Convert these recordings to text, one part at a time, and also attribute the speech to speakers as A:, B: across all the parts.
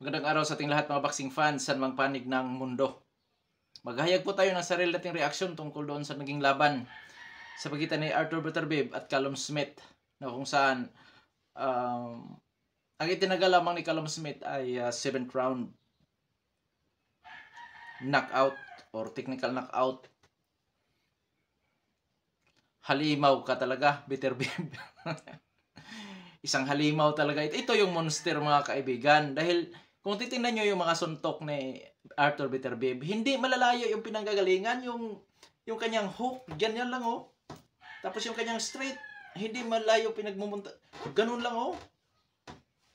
A: Magandang araw sa ating lahat mga boxing fans sa mga panig ng mundo. Maghayag po tayo ng sarili nating reaksyon tungkol doon sa naging laban sa pagitan ni Arthur Butterbib at Callum Smith na kung saan um, ang itinaga lamang ni Callum Smith ay 7th uh, round knockout or technical knockout. Halimaw ka talaga, Butterbib. Isang halimaw talaga. Ito yung monster mga kaibigan dahil kung titingnan nyo yung mga suntok ni Arthur Beterbiev, hindi malalayo yung pinanggagalingan, yung, yung kanyang hook, ganyan lang oh. Tapos yung kanyang straight, hindi malayo pinagmumunta. Ganun lang oh.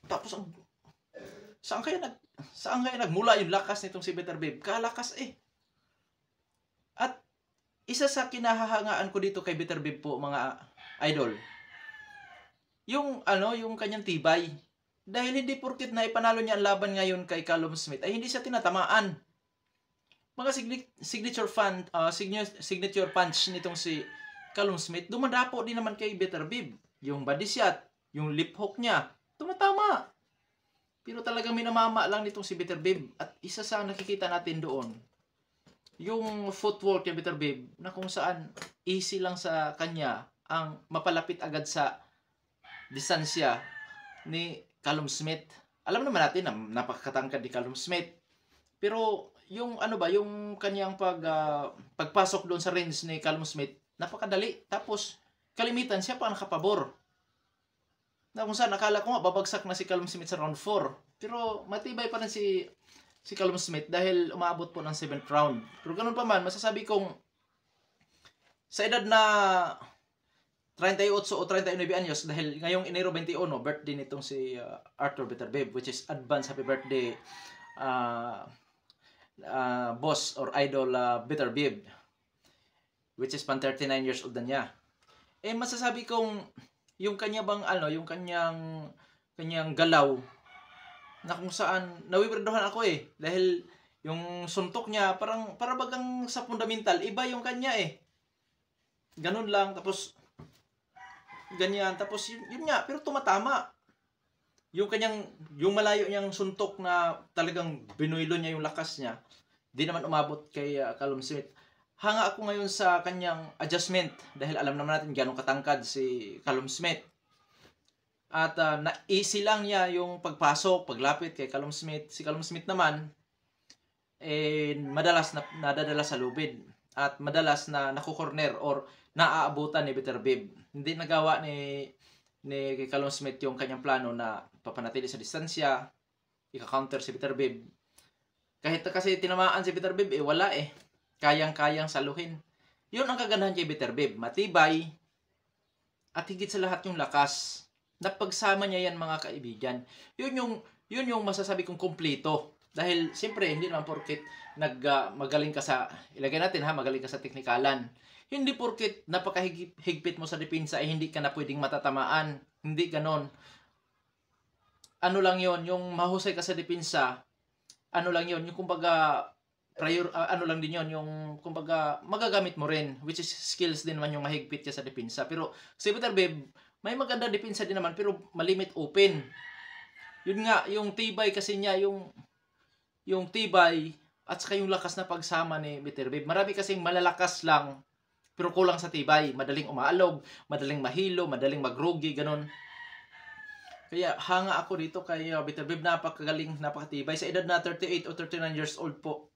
A: Tapos ang, saan kaya nag, saan kaya nagmula yung lakas nitong si Beterbiev? Kalakas eh. At isa sa kinahahangaan ko dito kay Beterbiev po mga idol, yung ano, yung kanyang tibay dahil hindi porkit na ipanalo niya ang laban ngayon kay Callum Smith ay hindi siya tinatamaan. Mga signature fan, uh, signature punch nitong si Callum Smith, dumadapo din naman kay Better Bib. Yung body shot, yung lip hook niya, tumatama. Pero talagang minamama lang nitong si Better Bib. At isa sa nakikita natin doon, yung footwork ni Better Bib na kung saan easy lang sa kanya ang mapalapit agad sa distansya ni Callum Smith. Alam naman natin na napakatangkad ni Callum Smith. Pero yung ano ba, yung kaniyang pag, uh, pagpasok doon sa range ni Callum Smith, napakadali. Tapos, kalimitan siya pa nakapabor. Na kung saan, nakala ko nga babagsak na si Callum Smith sa round 4. Pero matibay pa rin si, si Callum Smith dahil umaabot po ng 7th round. Pero ganun pa man, masasabi kong sa edad na 38 o 39 anyos dahil ngayong Enero 21 birthday nitong si uh, Arthur Bitterbabe which is advance happy birthday uh, uh, boss or idol uh, Bitterbabe which is pan 39 years old na niya. Eh masasabi kong yung kanya bang ano, yung kanyang kanyang galaw na kung saan nawiwerdohan ako eh dahil yung suntok niya parang para sa fundamental iba yung kanya eh ganun lang tapos ganyan. Tapos yun, yun nga, pero tumatama. Yung kanyang, yung malayo niyang suntok na talagang binuilo niya yung lakas niya, di naman umabot kay uh, Callum Smith. Hanga ako ngayon sa kanyang adjustment dahil alam naman natin gano'ng katangkad si Callum Smith. At uh, na-easy lang niya yung pagpasok, paglapit kay Callum Smith. Si Callum Smith naman, eh, madalas na, nadadala sa lubid at madalas na nakukorner or naaabutan ni Peter Bibb. Hindi nagawa ni ni Calon Smith yung kanyang plano na papanatili sa distansya, ika-counter si Peter Bibb. Kahit kasi tinamaan si Peter Bibb, eh wala eh. Kayang-kayang saluhin. Yun ang kagandahan kay Peter Bibb. Matibay at higit sa lahat yung lakas. Napagsama niya yan mga kaibigan. Yun yung, yun yung masasabi kong kompleto dahil siyempre hindi naman porket nag uh, magaling ka sa ilagay natin ha, magaling ka sa teknikalan. Hindi porket napakahigpit mo sa depensa ay eh, hindi ka na pwedeng matatamaan. Hindi ganon. Ano lang 'yon, yung mahusay ka sa depensa, ano lang 'yon, yung kumbaga prior uh, ano lang din 'yon, yung kumbaga magagamit mo rin which is skills din naman yung mahigpit ka sa depensa. Pero si Peter Babe, may maganda depensa din naman pero malimit open. Yun nga, yung tibay kasi niya, yung yung tibay at saka yung lakas na pagsama ni Babe. Marami kasing malalakas lang pero kulang sa tibay. Madaling umaalog, madaling mahilo, madaling magrugi, ganun. Kaya hanga ako dito kay uh, Babe, Napakagaling, napakatibay. Sa edad na 38 o 39 years old po,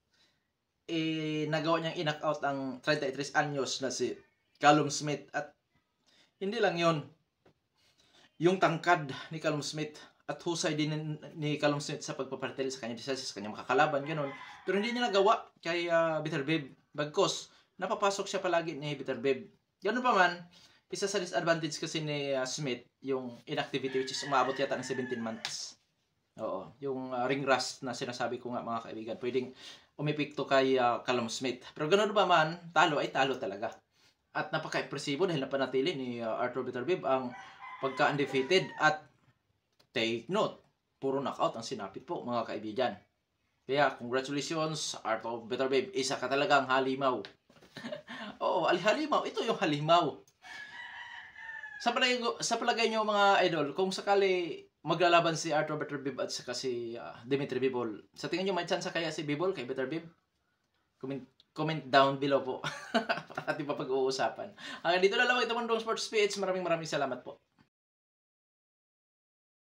A: eh, nagawa niyang inak ang 33 anyos na si Callum Smith. At hindi lang yon yung tangkad ni Callum Smith at husay din ni Kalong Smith sa pagpapartil sa kanyang decisors, sa kanyang makakalaban, ganun. Pero hindi niya nagawa kay uh, Bitter Babe. Bagkos, napapasok siya palagi ni Bitter Babe. Ganun pa man, isa sa disadvantage kasi ni uh, Smith, yung inactivity which is umabot yata ng 17 months. Oo, yung uh, ring rust na sinasabi ko nga mga kaibigan, pwedeng umipikto kay uh, Kalong Smith. Pero ganun pa man, talo ay talo talaga. At napaka impressive dahil napanatili ni uh, Arthur Bitter Babe ang pagka-undefeated at Take note, puro knockout ang sinapit po mga kaibigan. Kaya congratulations, Art of Better Babe, isa ka talagang halimaw. Oo, halimaw, ito yung halimaw. Sa palagay, sa palagay nyo mga idol, kung sakali maglalaban si Art of Better Babe at saka si uh, Dimitri Bibol, sa tingin nyo may chance kaya si Bibol kay Better Babe? Comment, comment down below po. Para natin pa pag-uusapan. Hanggang dito na lang ito mong Sports PH. Maraming maraming salamat po.